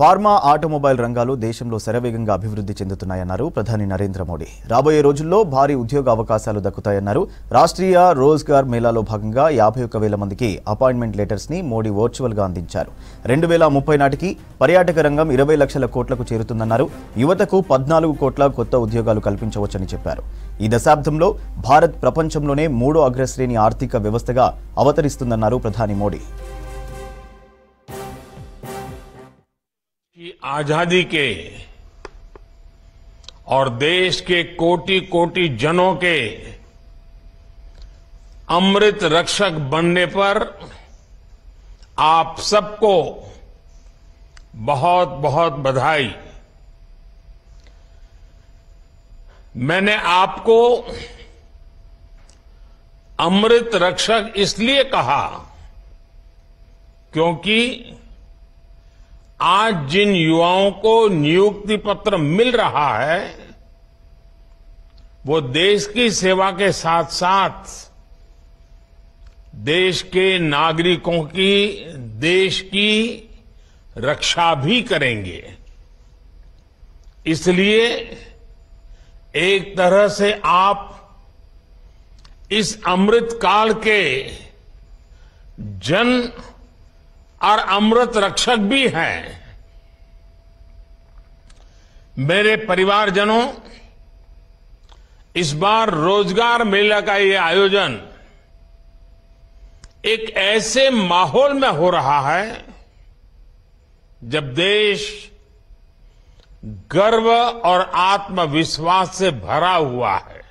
pharma automobile రంగాలు దేశంలో శరవేగంగా అభివృద్ధి చెందుతున్నాయన్నారు ప్రధాని నరేంద్ర మోడీ రాబోయే రోజుల్లో భారీ ఉద్యోగ అవకాశాలు దక్కుతాయన్నారు రాష్ట్రీయ రోజ్గార్ మేళాలో భాగంగా యాభై ఒక్క వేల మందికి అపాయింట్మెంట్ లెటర్స్ ని మోడీ వర్చువల్గా అందించారు రెండు వేల ముప్పై నాటికి పర్యాటక రంగం ఇరవై లక్షల కోట్లకు చేరుతుందన్నారు యువతకు పద్నాలుగు కోట్ల కొత్త ఉద్యోగాలు కల్పించవచ్చని చెప్పారు ఈ దశాబ్దంలో భారత్ ప్రపంచంలోనే మూడో అగ్రశ్రేణి ఆర్థిక వ్యవస్థగా అవతరిస్తుందన్నారు ప్రధాని మోడీ आजादी के और देश के कोटि कोटि जनों के अमृत रक्षक बनने पर आप सबको बहुत बहुत बधाई मैंने आपको अमृत रक्षक इसलिए कहा क्योंकि आज जिन युवाओं को नियुक्ति पत्र मिल रहा है वो देश की सेवा के साथ साथ देश के नागरिकों की देश की रक्षा भी करेंगे इसलिए एक तरह से आप इस अमृत काल के जन और अमृत रक्षक भी हैं मेरे परिवारजनों इस बार रोजगार मेला का ये आयोजन एक ऐसे माहौल में हो रहा है जब देश गर्व और आत्मविश्वास से भरा हुआ है